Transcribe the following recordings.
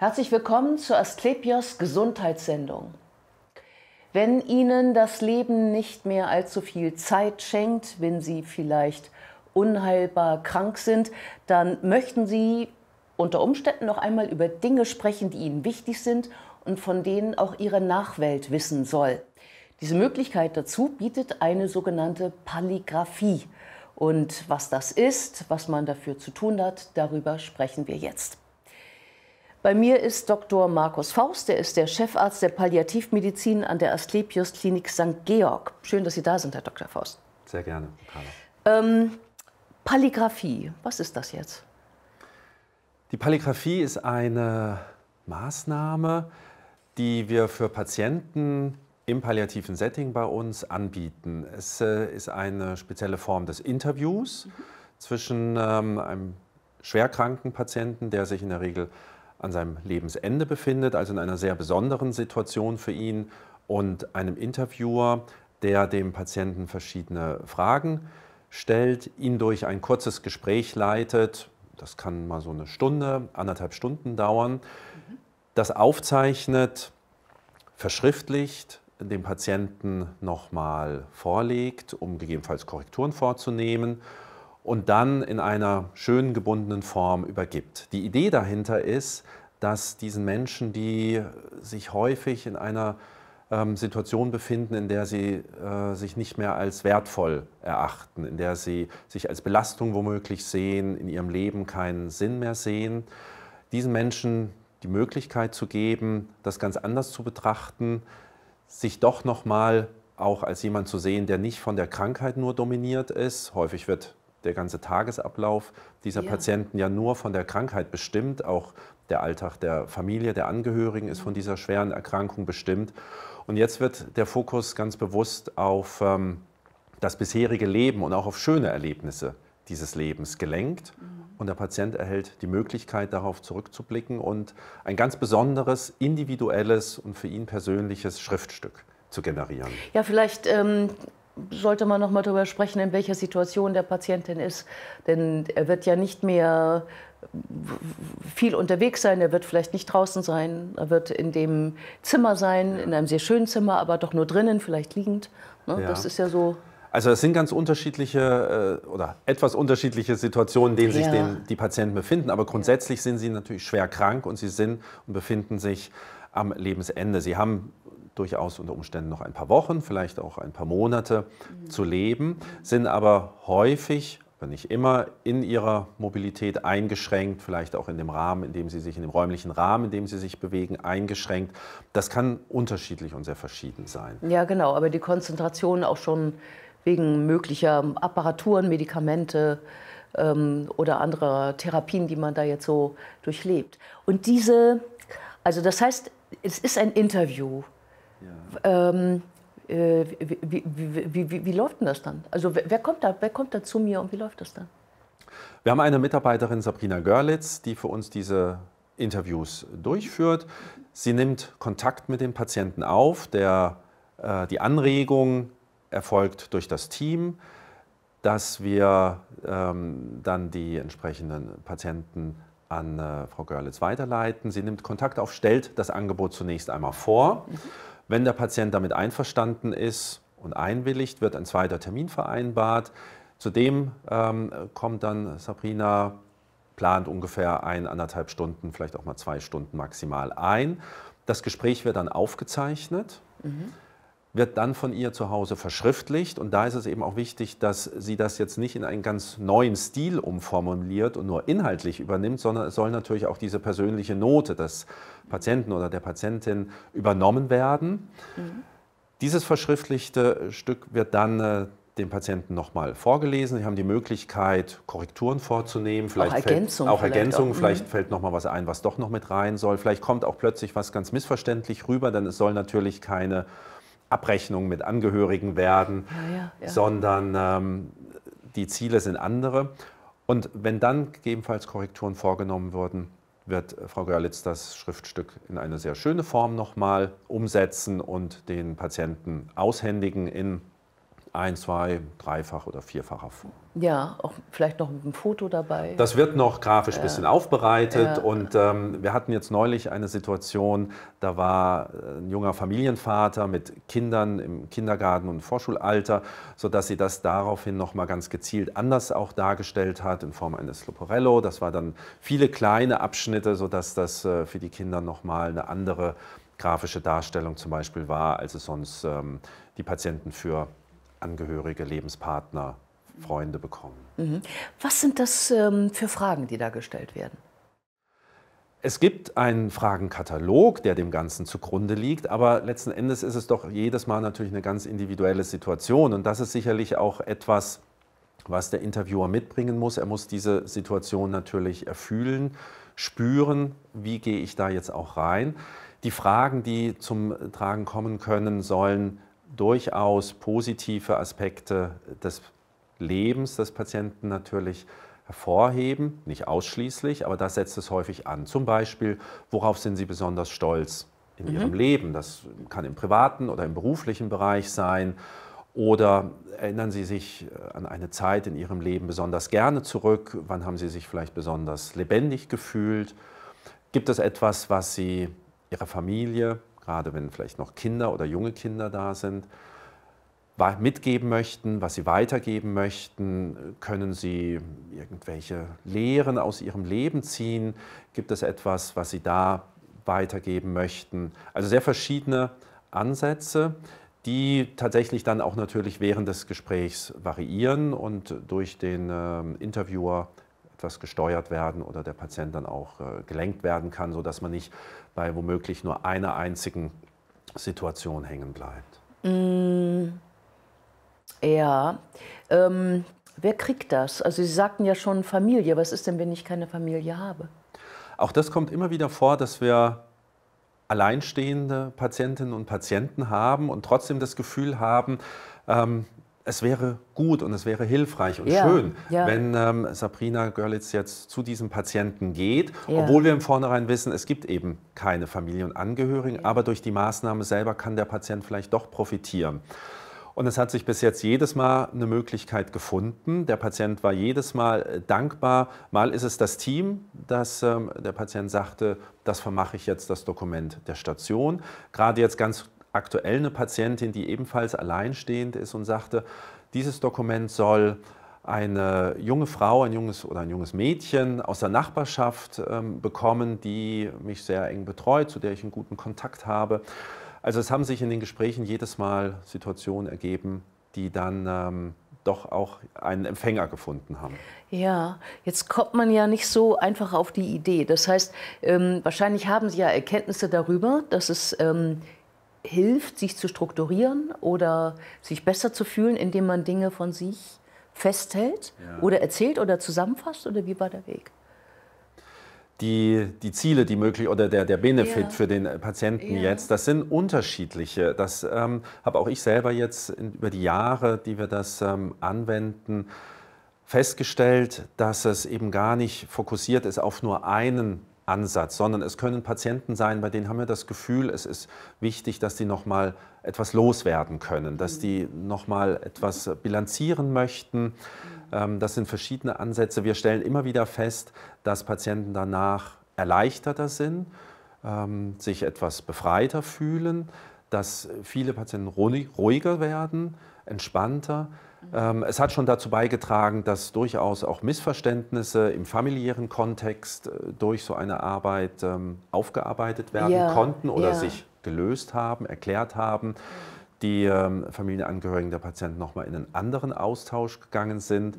Herzlich willkommen zur Asklepios Gesundheitssendung. Wenn Ihnen das Leben nicht mehr allzu viel Zeit schenkt, wenn Sie vielleicht unheilbar krank sind, dann möchten Sie unter Umständen noch einmal über Dinge sprechen, die Ihnen wichtig sind und von denen auch Ihre Nachwelt wissen soll. Diese Möglichkeit dazu bietet eine sogenannte Palligraphie. Und was das ist, was man dafür zu tun hat, darüber sprechen wir jetzt. Bei mir ist Dr. Markus Faust, der ist der Chefarzt der Palliativmedizin an der Asklepios Klinik St. Georg. Schön, dass Sie da sind, Herr Dr. Faust. Sehr gerne, Carla. Ähm, Palligraphie, was ist das jetzt? Die Palligraphie ist eine Maßnahme, die wir für Patienten im palliativen Setting bei uns anbieten. Es äh, ist eine spezielle Form des Interviews mhm. zwischen ähm, einem schwerkranken Patienten, der sich in der Regel an seinem Lebensende befindet, also in einer sehr besonderen Situation für ihn und einem Interviewer, der dem Patienten verschiedene Fragen stellt, ihn durch ein kurzes Gespräch leitet. Das kann mal so eine Stunde, anderthalb Stunden dauern. Das aufzeichnet, verschriftlicht, dem Patienten nochmal vorlegt, um gegebenenfalls Korrekturen vorzunehmen und dann in einer schön gebundenen Form übergibt. Die Idee dahinter ist, dass diesen Menschen, die sich häufig in einer ähm, Situation befinden, in der sie äh, sich nicht mehr als wertvoll erachten, in der sie sich als Belastung womöglich sehen, in ihrem Leben keinen Sinn mehr sehen, diesen Menschen die Möglichkeit zu geben, das ganz anders zu betrachten, sich doch noch mal auch als jemand zu sehen, der nicht von der Krankheit nur dominiert ist. Häufig wird der ganze Tagesablauf dieser ja. Patienten ja nur von der Krankheit bestimmt. Auch der Alltag der Familie, der Angehörigen ist von mhm. dieser schweren Erkrankung bestimmt. Und jetzt wird der Fokus ganz bewusst auf ähm, das bisherige Leben und auch auf schöne Erlebnisse dieses Lebens gelenkt. Mhm. Und der Patient erhält die Möglichkeit, darauf zurückzublicken und ein ganz besonderes, individuelles und für ihn persönliches Schriftstück zu generieren. Ja, vielleicht ähm, sollte man noch mal darüber sprechen, in welcher Situation der Patient denn ist. Denn er wird ja nicht mehr viel unterwegs sein, er wird vielleicht nicht draußen sein, er wird in dem Zimmer sein, in einem sehr schönen Zimmer, aber doch nur drinnen, vielleicht liegend. Ne? Ja. Das ist ja so. Also es sind ganz unterschiedliche äh, oder etwas unterschiedliche Situationen, in denen ja. sich den, die Patienten befinden, aber grundsätzlich sind sie natürlich schwer krank und sie sind und befinden sich am Lebensende. Sie haben durchaus unter Umständen noch ein paar Wochen, vielleicht auch ein paar Monate mhm. zu leben, sind aber häufig, wenn nicht immer, in ihrer Mobilität eingeschränkt, vielleicht auch in dem Rahmen, in dem sie sich, in dem räumlichen Rahmen, in dem sie sich bewegen, eingeschränkt. Das kann unterschiedlich und sehr verschieden sein. Ja, genau, aber die Konzentration auch schon wegen möglicher Apparaturen, Medikamente, ähm, oder anderer Therapien, die man da jetzt so durchlebt. Und diese, also das heißt, es ist ein Interview ähm, äh, wie, wie, wie, wie, läuft denn das dann? Also wer, wer, kommt da, wer kommt da zu mir und wie läuft das dann? Wir haben eine Mitarbeiterin, Sabrina Görlitz, die für uns diese Interviews durchführt. Sie nimmt Kontakt mit dem Patienten auf. Der, äh, die Anregung erfolgt durch das Team, dass wir ähm, dann die entsprechenden Patienten an äh, Frau Görlitz weiterleiten. Sie nimmt Kontakt auf, stellt das Angebot zunächst einmal vor. Mhm. Wenn der Patient damit einverstanden ist und einwilligt, wird ein zweiter Termin vereinbart. Zudem ähm, kommt dann Sabrina, plant ungefähr ein, anderthalb Stunden, vielleicht auch mal zwei Stunden maximal ein. Das Gespräch wird dann aufgezeichnet. Mhm wird dann von ihr zu Hause verschriftlicht. Und da ist es eben auch wichtig, dass sie das jetzt nicht in einen ganz neuen Stil umformuliert und nur inhaltlich übernimmt, sondern es soll natürlich auch diese persönliche Note des Patienten oder der Patientin übernommen werden. Mhm. Dieses verschriftlichte Stück wird dann äh, dem Patienten nochmal vorgelesen. Sie haben die Möglichkeit, Korrekturen vorzunehmen, vielleicht auch Ergänzungen. Fällt, auch Ergänzungen, vielleicht, vielleicht fällt ne? nochmal was ein, was doch noch mit rein soll. Vielleicht kommt auch plötzlich was ganz missverständlich rüber, denn es soll natürlich keine Abrechnung mit Angehörigen werden, ja, ja, sondern ähm, die Ziele sind andere. Und wenn dann gegebenenfalls Korrekturen vorgenommen würden, wird äh, Frau Görlitz das Schriftstück in eine sehr schöne Form nochmal umsetzen und den Patienten aushändigen in ein, zwei, dreifach oder vierfacher vor. Ja, auch vielleicht noch mit einem Foto dabei. Das wird noch grafisch ein ja. bisschen aufbereitet. Ja. Und ähm, wir hatten jetzt neulich eine Situation, da war äh, ein junger Familienvater mit Kindern im Kindergarten und Vorschulalter, sodass sie das daraufhin nochmal ganz gezielt anders auch dargestellt hat in Form eines Loporello. Das war dann viele kleine Abschnitte, sodass das äh, für die Kinder nochmal eine andere grafische Darstellung zum Beispiel war, als es sonst ähm, die Patienten für Angehörige, Lebenspartner, Freunde bekommen. Mhm. Was sind das ähm, für Fragen, die da gestellt werden? Es gibt einen Fragenkatalog, der dem Ganzen zugrunde liegt, aber letzten Endes ist es doch jedes Mal natürlich eine ganz individuelle Situation und das ist sicherlich auch etwas, was der Interviewer mitbringen muss. Er muss diese Situation natürlich erfühlen, spüren, wie gehe ich da jetzt auch rein. Die Fragen, die zum Tragen kommen können, sollen durchaus positive Aspekte des Lebens des Patienten natürlich hervorheben, nicht ausschließlich, aber da setzt es häufig an. Zum Beispiel, worauf sind Sie besonders stolz in mhm. Ihrem Leben? Das kann im privaten oder im beruflichen Bereich sein. Oder erinnern Sie sich äh, an eine Zeit in Ihrem Leben besonders gerne zurück? Wann haben Sie sich vielleicht besonders lebendig gefühlt? Gibt es etwas, was Sie Ihrer Familie, gerade wenn vielleicht noch Kinder oder junge Kinder da sind, mitgeben möchten, was sie weitergeben möchten? Können sie irgendwelche Lehren aus ihrem Leben ziehen? Gibt es etwas, was sie da weitergeben möchten? Also sehr verschiedene Ansätze, die tatsächlich dann auch natürlich während des Gesprächs variieren und durch den äh, Interviewer etwas gesteuert werden oder der Patient dann auch äh, gelenkt werden kann, sodass man nicht bei womöglich nur einer einzigen Situation hängen bleibt? Mm, ja. Ähm, wer kriegt das? Also Sie sagten ja schon Familie. Was ist denn, wenn ich keine Familie habe? Auch das kommt immer wieder vor, dass wir alleinstehende Patientinnen und Patienten haben und trotzdem das Gefühl haben, ähm, es wäre gut und es wäre hilfreich und ja, schön, ja. wenn ähm, Sabrina Görlitz jetzt zu diesem Patienten geht, ja. obwohl wir im Vornherein wissen, es gibt eben keine Familie und Angehörigen, aber durch die Maßnahme selber kann der Patient vielleicht doch profitieren. Und es hat sich bis jetzt jedes Mal eine Möglichkeit gefunden. Der Patient war jedes Mal äh, dankbar. Mal ist es das Team, das ähm, der Patient sagte, das vermache ich jetzt das Dokument der Station. Gerade jetzt ganz aktuell eine Patientin, die ebenfalls alleinstehend ist und sagte, dieses Dokument soll eine junge Frau, ein junges oder ein junges Mädchen aus der Nachbarschaft ähm, bekommen, die mich sehr eng betreut, zu der ich einen guten Kontakt habe. Also es haben sich in den Gesprächen jedes Mal Situationen ergeben, die dann ähm, doch auch einen Empfänger gefunden haben. Ja, jetzt kommt man ja nicht so einfach auf die Idee. Das heißt, ähm, wahrscheinlich haben Sie ja Erkenntnisse darüber, dass es ähm, hilft, sich zu strukturieren oder sich besser zu fühlen, indem man Dinge von sich festhält ja. oder erzählt oder zusammenfasst? Oder wie war der Weg? Die, die Ziele, die möglich oder der, der Benefit ja. für den äh, Patienten ja. jetzt, das sind unterschiedliche. Das ähm, habe auch ich selber jetzt in, über die Jahre, die wir das ähm, anwenden, festgestellt, dass es eben gar nicht fokussiert ist auf nur einen Ansatz, sondern es können Patienten sein, bei denen haben wir das Gefühl, es ist wichtig, dass die nochmal etwas loswerden können, dass die nochmal etwas bilanzieren möchten. Ähm, das sind verschiedene Ansätze. Wir stellen immer wieder fest, dass Patienten danach erleichterter sind, ähm, sich etwas befreiter fühlen, dass viele Patienten ruhiger werden, entspannter. Ähm, es hat schon dazu beigetragen, dass durchaus auch Missverständnisse im familiären Kontext äh, durch so eine Arbeit ähm, aufgearbeitet werden ja, konnten oder ja. sich gelöst haben, erklärt haben. Die ähm, Familienangehörigen der Patienten nochmal in einen anderen Austausch gegangen sind.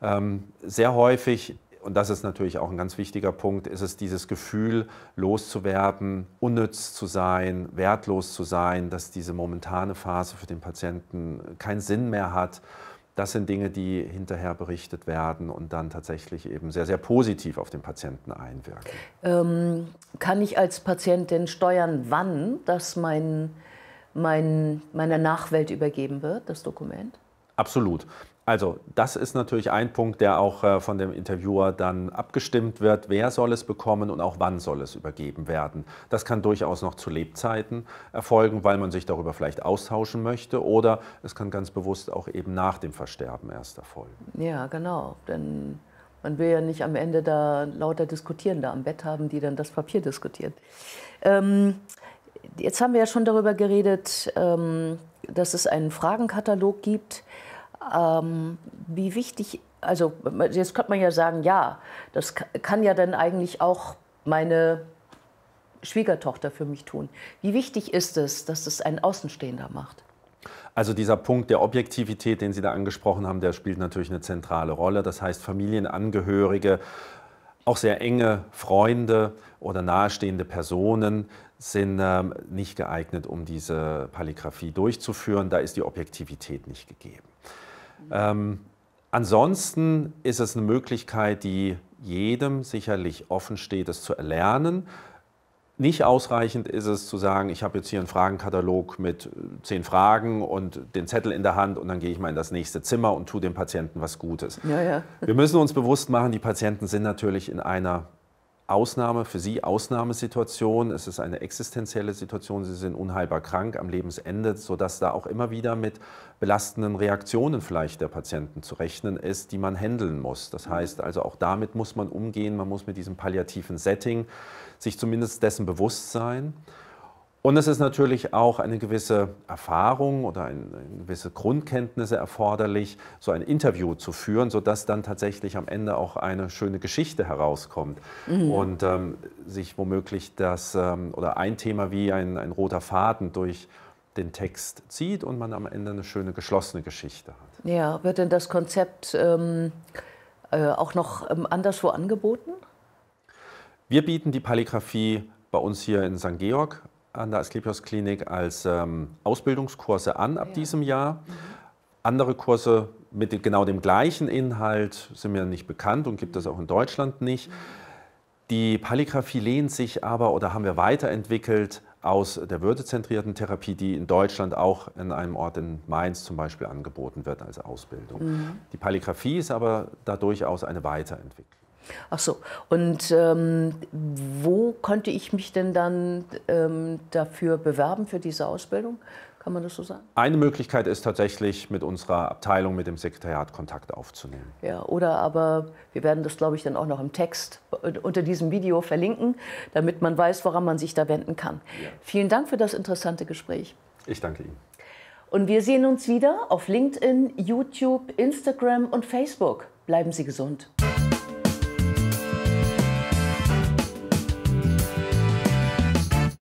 Mhm. Sehr häufig und das ist natürlich auch ein ganz wichtiger Punkt, ist es dieses Gefühl loszuwerden, unnütz zu sein, wertlos zu sein, dass diese momentane Phase für den Patienten keinen Sinn mehr hat. Das sind Dinge, die hinterher berichtet werden und dann tatsächlich eben sehr, sehr positiv auf den Patienten einwirken. Ähm, kann ich als Patientin steuern, wann das mein, mein, meiner Nachwelt übergeben wird, das Dokument? Absolut. Also, das ist natürlich ein Punkt, der auch äh, von dem Interviewer dann abgestimmt wird. Wer soll es bekommen und auch wann soll es übergeben werden? Das kann durchaus noch zu Lebzeiten erfolgen, weil man sich darüber vielleicht austauschen möchte oder es kann ganz bewusst auch eben nach dem Versterben erst erfolgen. Ja, genau. Denn man will ja nicht am Ende da lauter Diskutierende am Bett haben, die dann das Papier diskutieren. Ähm, jetzt haben wir ja schon darüber geredet, ähm, dass es einen Fragenkatalog gibt ähm, wie wichtig, also jetzt könnte man ja sagen, ja, das kann ja dann eigentlich auch meine Schwiegertochter für mich tun. Wie wichtig ist es, dass es ein Außenstehender macht? Also dieser Punkt der Objektivität, den Sie da angesprochen haben, der spielt natürlich eine zentrale Rolle. Das heißt, Familienangehörige, auch sehr enge Freunde oder nahestehende Personen sind ähm, nicht geeignet, um diese Paligraphie durchzuführen. Da ist die Objektivität nicht gegeben. Ähm, ansonsten ist es eine Möglichkeit, die jedem sicherlich offen steht, es zu erlernen. Nicht ausreichend ist es zu sagen, ich habe jetzt hier einen Fragenkatalog mit äh, zehn Fragen und den Zettel in der Hand und dann gehe ich mal in das nächste Zimmer und tue dem Patienten was Gutes. Ja, ja. Wir müssen uns bewusst machen, die Patienten sind natürlich in einer Ausnahme für Sie, Ausnahmesituation. Es ist eine existenzielle Situation. Sie sind unheilbar krank am Lebensende, sodass da auch immer wieder mit belastenden Reaktionen vielleicht der Patienten zu rechnen ist, die man handeln muss. Das heißt also, auch damit muss man umgehen. Man muss mit diesem palliativen Setting sich zumindest dessen bewusst sein. Und es ist natürlich auch eine gewisse Erfahrung oder ein, gewisse Grundkenntnisse erforderlich, so ein Interview zu führen, sodass dann tatsächlich am Ende auch eine schöne Geschichte herauskommt mhm. und ähm, sich womöglich das ähm, oder ein Thema wie ein, ein roter Faden durch den Text zieht und man am Ende eine schöne geschlossene Geschichte hat. Ja, wird denn das Konzept ähm, äh, auch noch ähm, anderswo angeboten? Wir bieten die Palligraphie bei uns hier in St. Georg an der Asklepios Klinik als ähm, Ausbildungskurse an ab ja. diesem Jahr. Mhm. Andere Kurse mit genau dem gleichen Inhalt sind mir nicht bekannt und gibt es mhm. auch in Deutschland nicht. Mhm. Die Palligraphie lehnt sich aber oder haben wir weiterentwickelt aus der würdezentrierten Therapie, die in Deutschland auch in einem Ort in Mainz zum Beispiel angeboten wird als Ausbildung. Mhm. Die Palligraphie ist aber da durchaus eine Weiterentwicklung. Ach so, und ähm, wo konnte ich mich denn dann ähm, dafür bewerben, für diese Ausbildung? Kann man das so sagen? Eine Möglichkeit ist tatsächlich, mit unserer Abteilung, mit dem Sekretariat Kontakt aufzunehmen. Ja, oder aber wir werden das, glaube ich, dann auch noch im Text unter diesem Video verlinken, damit man weiß, woran man sich da wenden kann. Ja. Vielen Dank für das interessante Gespräch. Ich danke Ihnen. Und wir sehen uns wieder auf LinkedIn, YouTube, Instagram und Facebook. Bleiben Sie gesund.